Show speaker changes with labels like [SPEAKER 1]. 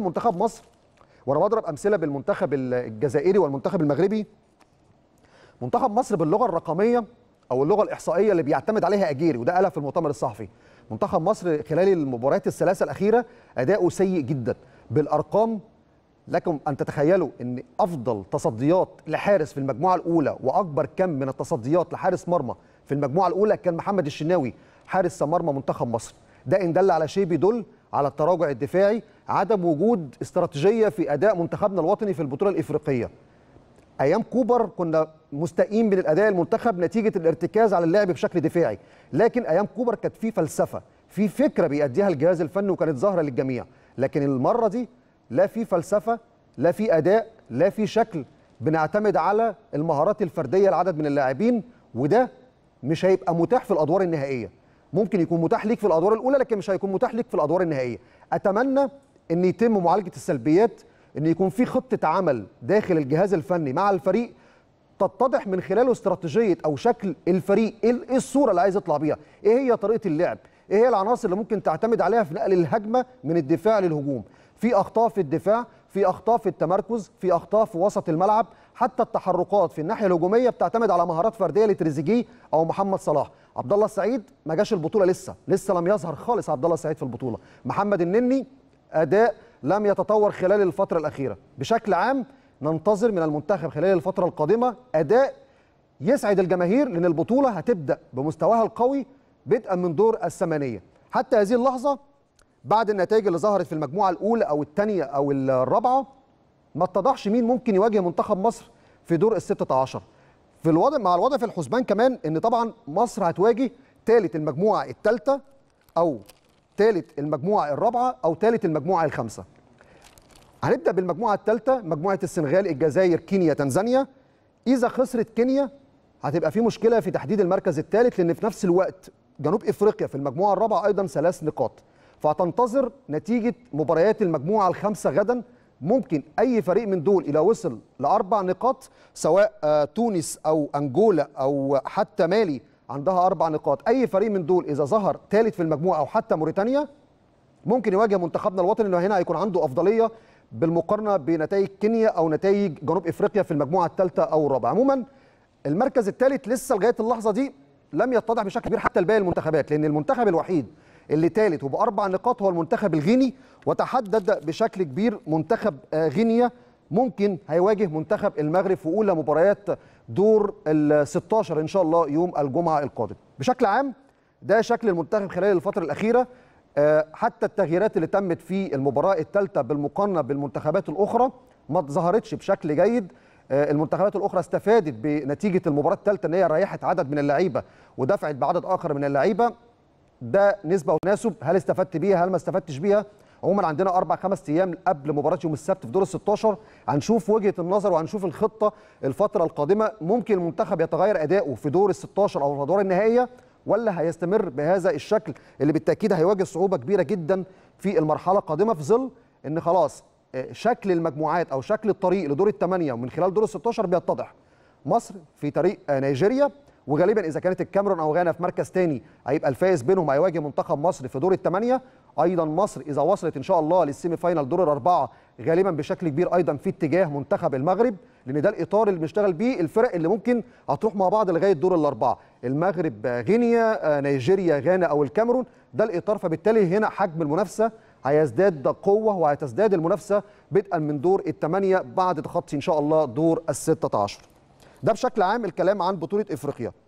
[SPEAKER 1] منتخب مصر وانا بضرب امثله بالمنتخب الجزائري والمنتخب المغربي منتخب مصر باللغه الرقميه او اللغه الاحصائيه اللي بيعتمد عليها اجيري وده قالها في المؤتمر الصحفي منتخب مصر خلال المباريات الثلاثه الاخيره اداؤه سيء جدا بالارقام لكم ان تتخيلوا ان افضل تصديات لحارس في المجموعه الاولى واكبر كم من التصديات لحارس مرمى في المجموعه الاولى كان محمد الشناوي حارس مرمى منتخب مصر ده ان دل على شيء بيدل على التراجع الدفاعي عدم وجود استراتيجيه في اداء منتخبنا الوطني في البطوله الافريقيه ايام كوبر كنا مستائين من الاداء المنتخب نتيجه الارتكاز على اللعب بشكل دفاعي لكن ايام كوبر كانت في فلسفه في فكره بيأديها الجهاز الفني وكانت ظاهره للجميع لكن المره دي لا في فلسفه لا في اداء لا في شكل بنعتمد على المهارات الفرديه لعدد من اللاعبين وده مش هيبقى متاح في الادوار النهائيه ممكن يكون متاح ليك في الادوار الاولى لكن مش هيكون متاح ليك في الادوار النهائيه اتمنى ان يتم معالجه السلبيات ان يكون في خطه عمل داخل الجهاز الفني مع الفريق تتضح من خلاله استراتيجيه او شكل الفريق ايه, إيه الصوره اللي عايز يطلع بيها ايه هي طريقه اللعب ايه هي العناصر اللي ممكن تعتمد عليها في نقل الهجمه من الدفاع للهجوم في اخطاء في الدفاع في اخطاء في التمركز في اخطاء في وسط الملعب حتى التحركات في الناحيه الهجوميه بتعتمد على مهارات فرديه لتريزيجيه او محمد صلاح عبد الله السعيد ما جاش البطوله لسه لسه لم يظهر خالص عبد الله السعيد في البطوله محمد النني اداء لم يتطور خلال الفتره الاخيره بشكل عام ننتظر من المنتخب خلال الفتره القادمه اداء يسعد الجماهير لان البطوله هتبدا بمستواها القوي بدءا من دور الثمانيه حتى هذه اللحظه بعد النتائج اللي ظهرت في المجموعه الاولى او الثانيه او الرابعه ما اتضحش مين ممكن يواجه منتخب مصر في دور ال 16 في الوضع مع الوضع في الحسبان كمان ان طبعا مصر هتواجه ثالث المجموعه الثالثه او ثالث المجموعه الرابعه او ثالث المجموعه الخامسه هنبدا بالمجموعه الثالثه مجموعه السنغال الجزائر كينيا تنزانيا اذا خسرت كينيا هتبقى في مشكله في تحديد المركز الثالث لان في نفس الوقت جنوب افريقيا في المجموعه الرابعه ايضا ثلاث نقاط فهتنتظر نتيجه مباريات المجموعه الخامسه غدا ممكن اي فريق من دول الى وصل لاربع نقاط سواء آه، تونس او انجولا او حتى مالي عندها اربع نقاط اي فريق من دول اذا ظهر ثالث في المجموعه او حتى موريتانيا ممكن يواجه منتخبنا الوطني اللي هنا هيكون عنده افضليه بالمقارنه بنتائج كينيا او نتائج جنوب افريقيا في المجموعه الثالثه او الرابعه عموما المركز الثالث لسه لغايه اللحظه دي لم يتضح بشكل كبير حتى لباقي المنتخبات لان المنتخب الوحيد اللي ثالث وباربع نقاط هو المنتخب الغيني وتحدد بشكل كبير منتخب آه، غينيا ممكن هيواجه منتخب المغرب في اولى مباريات دور ال 16 ان شاء الله يوم الجمعه القادم. بشكل عام ده شكل المنتخب خلال الفتره الاخيره آه، حتى التغييرات اللي تمت في المباراه الثالثه بالمقارنه بالمنتخبات الاخرى ما ظهرتش بشكل جيد آه، المنتخبات الاخرى استفادت بنتيجه المباراه الثالثه ان هي ريحت عدد من اللعيبه ودفعت بعدد اخر من اللعيبه ده نسبه وتناسب هل استفدت بيها هل ما استفدتش بيها عموما عندنا اربع خمس ايام قبل مباراه يوم السبت في دور ال 16 هنشوف وجهه النظر وهنشوف الخطه الفتره القادمه ممكن المنتخب يتغير اداؤه في دور ال 16 او الادوار النهائيه ولا هيستمر بهذا الشكل اللي بالتاكيد هيواجه صعوبه كبيره جدا في المرحله القادمه في ظل ان خلاص آه، شكل المجموعات او شكل الطريق لدور الثمانيه من خلال دور ال 16 بيتضح مصر في طريق آه، نيجيريا وغالبا اذا كانت الكاميرون او غانا في مركز ثاني هيبقى الفائز بينهم هيواجه منتخب مصر في دور الثمانيه ايضا مصر اذا وصلت ان شاء الله للسيمي فاينال دور الاربعه غالبا بشكل كبير ايضا في اتجاه منتخب المغرب لان ده الاطار اللي بنشتغل بيه الفرق اللي ممكن هتروح مع بعض لغايه دور الاربعه المغرب غينيا آه، نيجيريا غانا او الكاميرون ده الاطار فبالتالي هنا حجم المنافسه هيزداد قوه وهتزداد المنافسه بدءا من دور الثمانيه بعد تخطي ان شاء الله دور ال 16 ده بشكل عام الكلام عن بطوله افريقيا